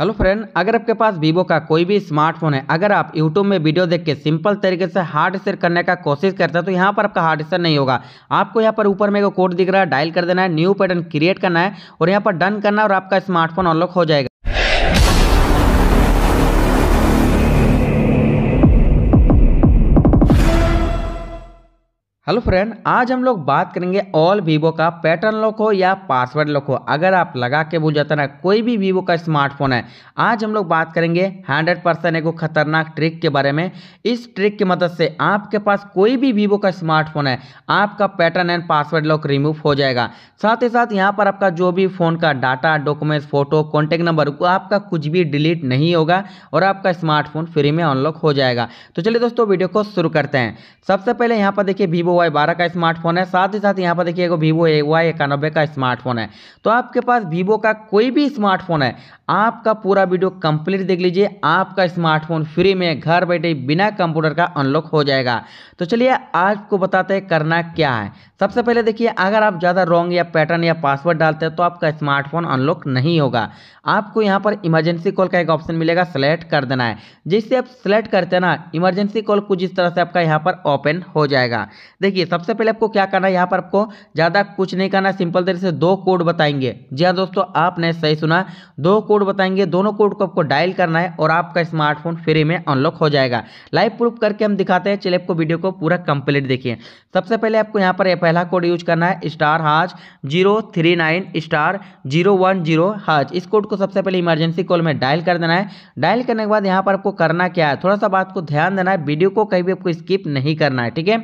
hello friend अगर आपके पास Vivo का कोई भी स्मार्टफोन है अगर आप यूट्यूब में वीडियो देख के सिंपल तरीके से हार्ड शेयर करने का कोशिश करते हैं तो यहाँ पर आपका हार्ड शेयर नहीं होगा आपको यहाँ पर ऊपर में एक कोड दिख रहा है डायल कर देना है न्यू पैटर्न क्रिएट करना है और यहाँ पर डन करना है और आपका स्मार्टफोन अनलॉक हो जाएगा हेलो फ्रेंड आज हम लोग बात करेंगे ऑल वीवो का पैटर्न लॉक हो या पासवर्ड लॉक हो अगर आप लगा के भूल जाता ना कोई भी वीवो का स्मार्टफोन है आज हम लोग बात करेंगे 100 परसेंट एगो खतरनाक ट्रिक के बारे में इस ट्रिक की मदद से आपके पास कोई भी वीवो का स्मार्टफोन है आपका pattern and password lock remove हो जाएगा साथ ही साथ यहाँ पर आपका जो भी फ़ोन का data documents photo contact number आपका कुछ भी डिलीट नहीं होगा और आपका स्मार्टफोन फ्री में अनलॉक हो जाएगा तो चलिए दोस्तों वीडियो को शुरू करते हैं सबसे पहले यहाँ पर देखिए वीवो वाई बारह का स्मार्टफोन है साथ ही साथ यहाँ पर देखिए वीवो ए वाई इक्यानबे का स्मार्टफोन है तो आपके पास वीवो का कोई भी स्मार्टफोन है आपका पूरा वीडियो कंप्लीट देख लीजिए आपका स्मार्टफोन फ्री में घर बैठे बिना कंप्यूटर का अनलॉक हो जाएगा तो चलिए आज को बताते हैं करना क्या है सबसे पहले देखिए अगर आप ज़्यादा रॉन्ग या पैटर्न या पासवर्ड डालते हैं तो आपका स्मार्टफोन अनलॉक नहीं होगा आपको यहाँ पर इमरजेंसी कॉल का एक ऑप्शन मिलेगा सेलेक्ट कर देना है जिससे आप सेलेक्ट करते हैं ना इमरजेंसी कॉल कुछ इस तरह से आपका यहाँ पर ओपन हो जाएगा देखिए सबसे पहले आपको क्या करना है यहाँ पर आपको ज़्यादा कुछ नहीं करना सिंपल तरीके से दो कोड बताएंगे जी हाँ दोस्तों आपने सही सुना दो कोड बताएंगे दोनों कोड को आपको डायल करना है और आपका स्मार्टफोन फ्री में अनलॉक हो जाएगा लाइव प्रूफ करके हम दिखाते हैं चलिए आपको वीडियो को पूरा कंप्लीट देखिए सबसे पहले आपको यहाँ पर पहला कोड यूज करना है star hash zero three nine star zero one zero hash इस कोड को सबसे पहले इमरजेंसी कॉल में डायल कर देना है डायल करने के बाद यहाँ पर आपको करना क्या है थोड़ा सा बात को ध्यान देना है वीडियो को कहीं भी आपको स्किप नहीं करना है ठीक है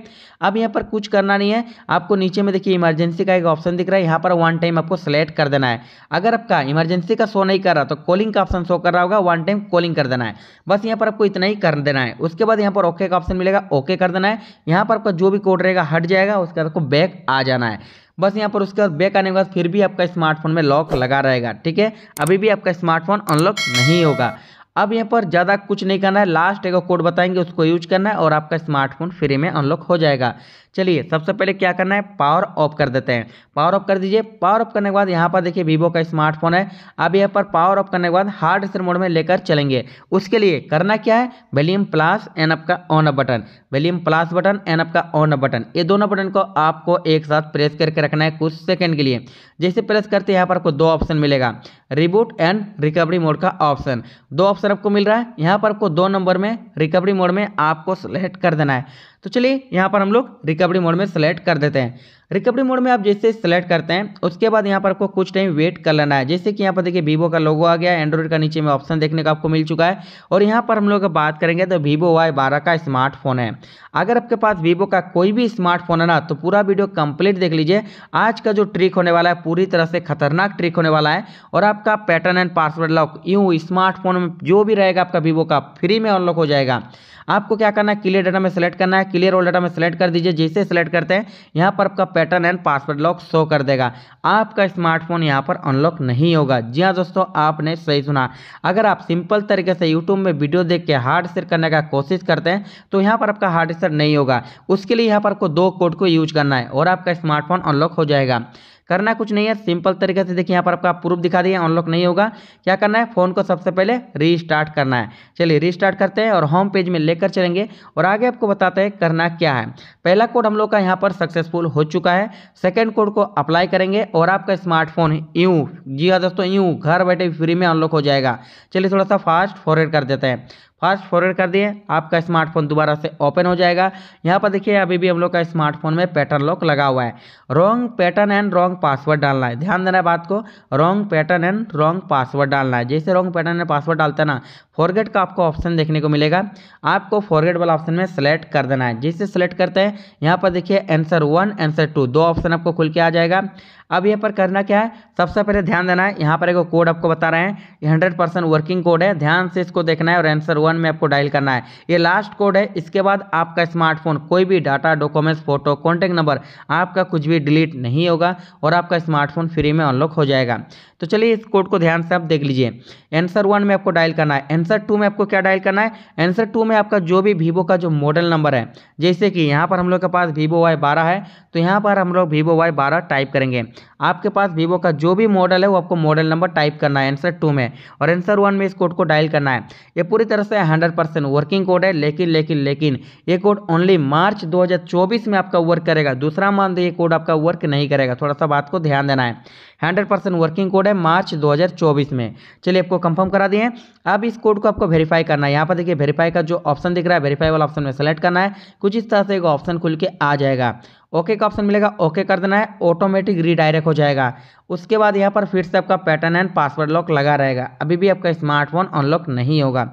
अब यहाँ यहाँ पर कुछ करना नहीं है आपको नीचे में देखिए इमरजेंसी का एक ऑप्शन दिख रहा है यहाँ पर वन टाइम आपको सेलेक्ट कर देना है अगर आपका इमरजेंसी का शो नहीं कर रहा तो कॉलिंग का ऑप्शन शो कर रहा होगा वन टाइम कॉलिंग कर देना है बस यहाँ पर आपको इतना ही कर देना है उसके बाद यहाँ पर ओके का ऑप्शन मिलेगा ओके कर देना है यहाँ पर आपका जो भी कोड रहेगा हट जाएगा उसके बाद आपको बैक आ जाना है बस यहाँ पर उसके बाद बैक आने के बाद फिर भी आपका स्मार्टफोन में लॉक लगा रहेगा ठीक है अभी भी आपका स्मार्टफोन अनलॉक नहीं होगा अब यहाँ पर ज़्यादा कुछ नहीं करना है लास्ट एक कोड बताएंगे उसको यूज करना है और आपका स्मार्टफोन फ्री में अनलॉक हो जाएगा चलिए सबसे पहले क्या करना है पावर ऑफ कर देते हैं पावर ऑफ कर दीजिए पावर ऑफ करने के बाद यहाँ पर देखिए वीवो का स्मार्टफोन है अब यहाँ पर पावर ऑफ करने के बाद हार्ड सेल मोड में लेकर चलेंगे उसके लिए करना क्या है वेल्यूम प्लस एन अप का on up button volume plus button and up का ऑन अप बटन ये दोनों बटन को आपको एक साथ प्रेस करके रखना है कुछ सेकेंड के लिए जैसे प्रेस करते हैं यहाँ पर आपको दो ऑप्शन मिलेगा रिबूट एंड रिकवरी मोड का ऑप्शन दो ऑप्शन तरफ को मिल रहा है यहाँ पर आपको दो नंबर में रिकवरी मोड में आपको सेलेक्ट कर देना है तो चलिए यहाँ पर हम लोग रिकवरी मोड में सेलेक्ट कर देते हैं रिकवरी मोड में आप जैसे सेलेक्ट करते हैं उसके बाद यहाँ पर आपको कुछ टाइम वेट कर लेना है जैसे कि यहाँ पर देखिए वीवो का लोगो आ गया है एंड्रॉइड का नीचे में ऑप्शन देखने का आपको मिल चुका है और यहाँ पर हम लोग बात करेंगे तो वीवो वाई बारह का स्मार्टफोन है अगर आपके पास वीवो का कोई भी स्मार्टफोन है ना तो पूरा वीडियो कंप्लीट देख लीजिए आज का जो ट्रिक होने वाला है पूरी तरह से खतरनाक ट्रिक होने वाला है और आपका पैटर्न एंड पासवर्ड लॉक यूँ स्मार्टफोन में जो भी रहेगा आपका वीवो का फ्री में अनलॉक हो जाएगा आपको क्या करना है क्लियर डाटा में सेलेक्ट करना है क्लियर ऑल डाटा में सेलेक्ट कर दीजिए जैसे सेलेक्ट करते हैं यहाँ पर आपका pattern and password lock show कर देगा आपका स्मार्टफोन यहाँ पर अनलॉक नहीं होगा जी हाँ दोस्तों आपने सही सुना अगर आप सिंपल तरीके से यूट्यूब में वीडियो देख के हार्ड शेयर करने का कोशिश करते हैं तो यहाँ पर आपका हार्ड शेयर नहीं होगा उसके लिए यहाँ पर आपको दो कोड को यूज करना है और आपका स्मार्टफोन अनलॉक हो जाएगा करना कुछ नहीं है सिंपल तरीके से देखिए यहाँ पर आपका प्रूफ दिखा दिया अनलॉक नहीं होगा क्या करना है फ़ोन को सबसे पहले रीस्टार्ट करना है चलिए रीस्टार्ट करते हैं और होम पेज में लेकर चलेंगे और आगे आपको बताते हैं करना क्या है पहला कोड हम लोग का यहाँ पर सक्सेसफुल हो चुका है सेकेंड कोड को अप्लाई करेंगे और आपका स्मार्टफोन यूँ जी हाँ दोस्तों यूँ घर बैठे फ्री में अनलॉक हो जाएगा चलिए थोड़ा सा फास्ट फॉरवर्ड कर देते हैं फास्ट फॉरवर्ड कर दिए आपका स्मार्टफोन दोबारा से ओपन हो जाएगा यहाँ पर देखिए अभी भी हम लोग का स्मार्टफोन में पैटर्न लॉक लगा हुआ है wrong pattern and wrong password डालना है ध्यान देना है बात को wrong pattern and wrong password डालना है जैसे रॉन्ग पैटर्न एंड पासवर्ड डालते ना फॉरगेट का आपको ऑप्शन देखने को मिलेगा आपको फॉरगेट वाला ऑप्शन में सेलेक्ट कर देना है जैसे सेलेक्ट करते हैं यहाँ पर देखिए आंसर वन आंसर टू दो ऑप्शन आपको खुल के आ जाएगा अब यहाँ पर करना क्या है सबसे पहले ध्यान देना है यहाँ पर एक कोड आपको बता रहे हैं हंड्रेड वर्किंग कोड है ध्यान से इसको देखना है और आंसर वन वन में आपको डायल करना है ये लास्ट कोड है इसके बाद आपका स्मार्टफोन कोई भी data documents photo contact number आपका कुछ भी डिलीट नहीं होगा और आपका स्मार्टफोन फ्री में अनलॉक हो जाएगा तो चलिए इस कोड को ध्यान से आप देख लीजिए एंसर वन में आपको डायल करना है एंसर टू में आपको क्या डायल करना है एंसर टू में आपका जो भी वीवो का जो मॉडल नंबर है जैसे कि यहाँ पर हम लोग के पास वीवो वाई बारह है तो यहाँ पर हम लोग वीवो वाई बारह टाइप करेंगे आपके पास वीवो का जो भी मॉडल है वो आपको मॉडल नंबर टाइप करना है एंसर टू में और एंसर वन में इस कोड को डायल करना है ये पूरी तरह से है हंड्रेड परसेंट वर्किंग कोड है लेकिन लेकिन लेकिन ये कोड ओनली मार्च 2024 में आपका वर्क करेगा दूसरा मंथ ये कोड आपका वर्क नहीं करेगा थोड़ा सा बात को ध्यान देना है हंड्रेड परसेंट वर्किंग कोड है मार्च 2024 में चलिए आपको कंफर्म करा दिए अब इस कोड को आपको वेरीफाई करना है यहाँ पर देखिए वेरीफाई का जो ऑप्शन दिख रहा है वेरीफाई वाला ऑप्शन में सेलेक्ट करना है कुछ इस तरह से एक ऑप्शन खुल के आ जाएगा ओके का ऑप्शन मिलेगा ओके कर देना है ऑटोमेटिक रीडायरेक्ट हो जाएगा उसके बाद यहाँ पर फिर से आपका पैटर्न एंड पासवर्ड लॉक लगा रहेगा अभी भी आपका स्मार्टफोन अनलॉक नहीं होगा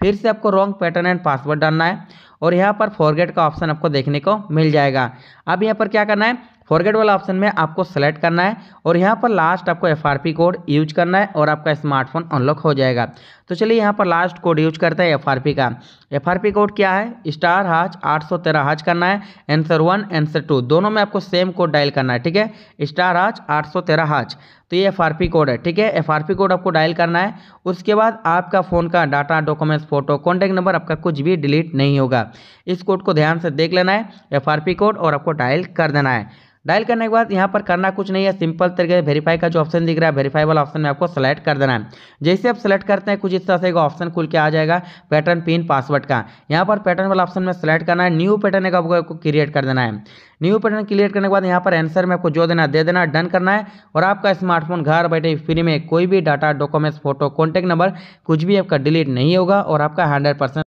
फिर से आपको रॉन्ग पैटर्न एंड पासवर्ड डालना है और यहाँ पर फॉरगेट का ऑप्शन आपको देखने को मिल जाएगा अब यहाँ पर क्या करना है फॉरगेट वाला ऑप्शन में आपको सेलेक्ट करना है और यहाँ पर लास्ट आपको एफ कोड यूज करना है और आपका स्मार्टफोन अनलॉक हो जाएगा तो चलिए यहाँ पर लास्ट कोड यूज करते हैं एफ का एफ कोड क्या है स्टार हाज आठ सौ तेरह हाज करना है आंसर वन आंसर टू दोनों में आपको सेम कोड डायल करना है ठीक है स्टार हाज आठ सौ तेरह हाज तो ये एफ कोड है ठीक है एफ कोड आपको डायल करना है उसके बाद आपका फ़ोन का data documents photo contact number आपका कुछ भी डिलीट नहीं होगा इस कोड को ध्यान से देख लेना है एफ कोड और आपको डायल कर देना है डायल करने के बाद यहाँ पर करना कुछ नहीं है सिंपल तरीके से वेरीफाई का जो ऑप्शन दिख रहा है वेरीफाई वाला ऑप्शन में आपको सेलेक्ट कर देना है जैसे आप सेलेक्ट करते हैं कुछ इस तरह से एक ऑप्शन खुल के आ जाएगा पैटर्न पिन पासवर्ड का यहाँ पर पैटर्न वाला ऑप्शन में सेलेक्ट करना है न्यू पैटर्न का आपको क्रिएट कर देना है न्यू पैटर्न क्रिएट करने के बाद यहाँ पर एंसर में आपको जो देना दे देना डन करना है और आपका स्मार्टफोन घर बैठे फ्री में कोई भी data documents photo contact number कुछ भी आपका डिलीट नहीं होगा और आपका हंड्रेड